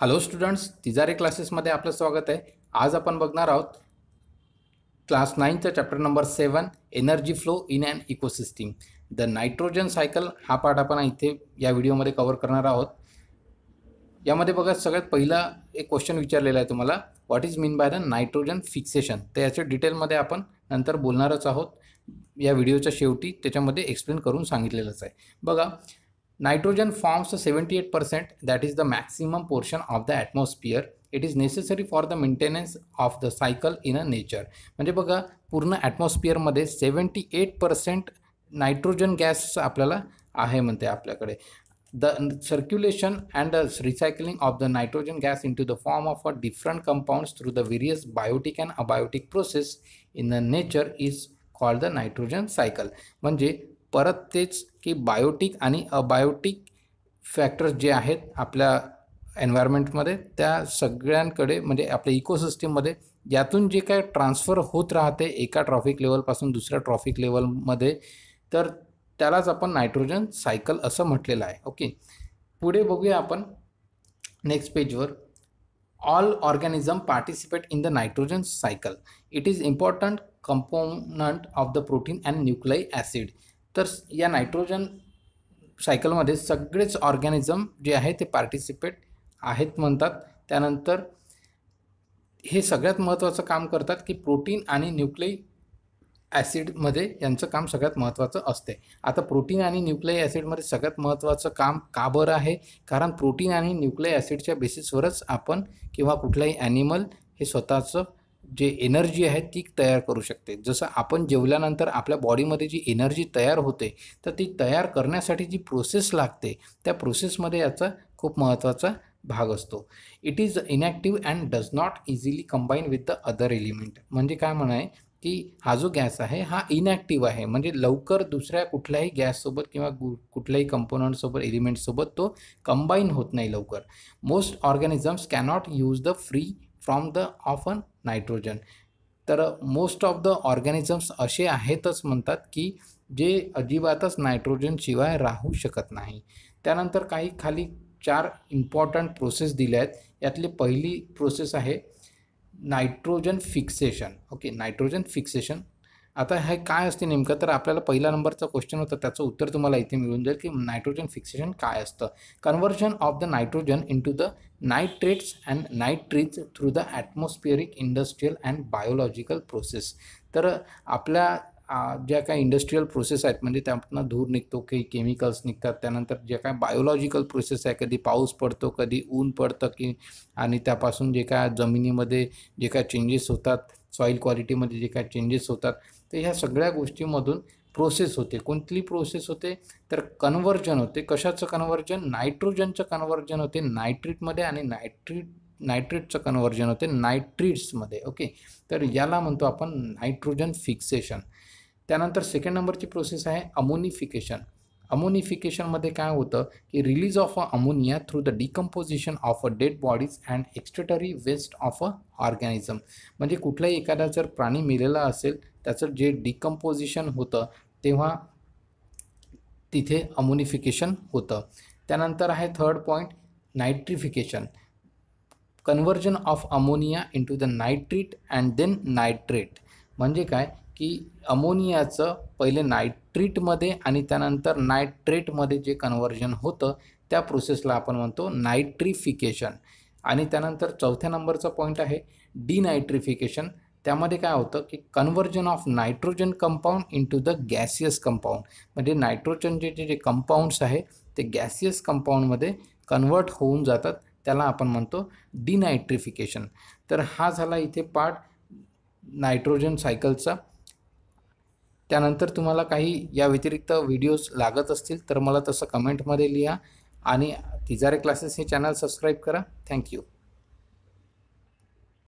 Hello students तिजारे क्लासेसमध्ये आपलं स्वागत आहे आज आपण बघणार आहोत क्लास नाईनचा chapter number seven energy flow in and ecosystem the nitrogen cycle हा पार्ट आपण इथे या व्हिडिओमध्ये कवर करणार आहोत यामध्ये बघा सगळ्यात पहिला एक क्वेश्चन विचारलेला आहे तुम्हाला what is mean by the nitrogen fixation तर याच्या डिटेलमध्ये आपण नंतर बोलणारच आहोत या व्हिडिओच्या शेवटी त्याच्यामध्ये एक्सप्लेन करून सांगितलेलंच आहे बघा Nitrogen forms 78%, that is the maximum portion of the atmosphere. It is necessary for the maintenance of the cycle in a nature म्हणजे बघा पूर्ण ॲटमॉस्फिअरमध्ये seventy eight percent nitrogen gas आपल्याला आहे म्हणते आपल्याकडे the circulation and recycling of the nitrogen gas into the form of a different compounds through the various biotic and abiotic process in the nature is called the nitrogen cycle म्हणजे परत तेच की Biotique आणि abiotic factors जे आहेत आपल्या एन्व्हायरमेंटमध्ये त्या सगळ्यांकडे म्हणजे आपल्या इकोसिस्टीममध्ये ज्यातून जे काय ट्रान्सफर होत राहते एका ट्रॉफिक लेवलपासून दुसऱ्या ट्रॉफिक लेवलमध्ये तर त्यालाच आपण नायट्रोजन सायकल असं म्हटलेलं आहे ओके पुढे बघूया आपण नेक्स्ट पेजवर all organism participate in the nitrogen cycle it is important component of the protein and nucleic acid तर या नायट्रोजन सायकलमध्ये सगळेच ऑर्गॅनिझम जे आहे ते पार्टिसिपेट आहेत म्हणतात त्यानंतर हे सगळ्यात महत्त्वाचं काम करतात की प्रोटीन आणि न्यूक्लिक ॲसिडमध्ये यांचं काम सगळ्यात महत्त्वाचं असते आता प्रोटीन आणि न्यूक्लिक ॲसिडमध्ये सगळ्यात महत्त्वाचं काम का बरं आहे कारण प्रोटीन आणि न्यूक्लिक ॲसिडच्या बेसिसवरच आपण किंवा कुठलाही ॲनिमल हे स्वतःचं जे एनर्जी आहे ती तयार करू शकते जसं आपण जेवल्यानंतर आपल्या बॉडीमध्ये जी एनर्जी तयार होते तर ती तयार करण्यासाठी जी प्रोसेस लागते त्या प्रोसेसमध्ये याचा खूप महत्त्वाचा भाग असतो it is inactive and does not easily combine with the other element म्हणजे काय म्हणाय की हा जो गॅस आहे हा इनॅक्टिव्ह आहे म्हणजे लवकर दुसऱ्या कुठल्याही गॅससोबत किंवा गु कुठल्याही कंपोनंटसोबत एलिमेंटसोबत तो कंबाईन होत नाही लवकर most organisms cannot use the free from the of often nitrogen तर मोस्ट ऑफ द ऑर्गॅनिझम्स असे आहेतच म्हणतात की जे अजिबातच नायट्रोजनशिवाय राहू शकत नाही त्यानंतर काही खाली चार इम्पॉर्टंट प्रोसेस दिले आहेत यातली पहिली प्रोसेस आहे nitrogen fixation okay nitrogen fixation आता हे काय असते नेमकं तर आपल्याला पहिला नंबरचा क्वेश्चन होता त्याचं उत्तर तुम्हाला इथे मिळून जाईल की नायट्रोजन फिक्सेशन काय असतं conversion of the nitrogen into the nitrates and nitrites through the atmospheric industrial and biological process तर आपल्या ज्या काही इंडस्ट्रीयल प्रोसेस आहेत म्हणजे त्यातनं धूर निघतो काही केमिकल्स निघतात त्यानंतर जे काय बायोलॉजिकल प्रोसेस आहे कधी पाऊस पडतो कधी ऊन पडतं की आणि त्यापासून जे काय जमिनीमध्ये जे काय चेंजेस होतात सॉईल क्वालिटीमध्ये जे काय चेंजेस होतात तर ह्या सगळ्या गोष्टींमधून प्रोसेस होते कोणती प्रोसेस होते तर कन्व्हर्जन होते कशाचं कन्वर्जन नायट्रोजनचं कन्व्हर्जन होते नायट्रीटमध्ये आणि नायट्रीट नायट्रेटचं कन्व्हर्जन होते नायट्रीट्समध्ये ओके तर याला म्हणतो आपण नायट्रोजन फिक्सेशन त्यानंतर सेकंड नंबरची प्रोसेस आहे अमोनिफिकेशन अमोनिफिकेशनमध्ये काय होतं की release of a ammonia through the decomposition of a dead bodies and excretory waste of a organism म्हणजे कुठलाही एखादा जर प्राणी मेलेला असेल त्याचं जे डिकम्पोजिशन होतं तेव्हा तिथे अमोनिफिकेशन होतं त्यानंतर आहे third point nitrification conversion of ammonia into the nitrite and then nitrate म्हणजे काय की अमोनियाचं पहिले नायट्रीटमध्ये आणि त्यानंतर नायट्रेटमध्ये जे कन्वर्जन होतं त्या प्रोसेसला आपण म्हणतो नायट्रिफिकेशन आणि त्यानंतर चौथ्या नंबरचा पॉईंट आहे डिनायट्रिफिकेशन त्यामध्ये काय होतं की conversion of nitrogen compound into the gaseous compound म्हणजे नायट्रोजनचे जे जे कंपाऊंड्स आहे ते गॅसियस कंपाऊंडमध्ये कन्वर्ट होऊन जातात त्याला आपण म्हणतो डिनायट्रिफिकेशन तर हा झाला इथे पार्ट नायट्रोजन सायकलचा त्यानंतर तुम्हाला काही या व्यतिरिक्त व्हिडिओज लागत असतील तर मला तसं कमेंटमध्ये लिहा आणि तिजारे क्लासेस हे चॅनल सबस्क्राईब करा थँक्यू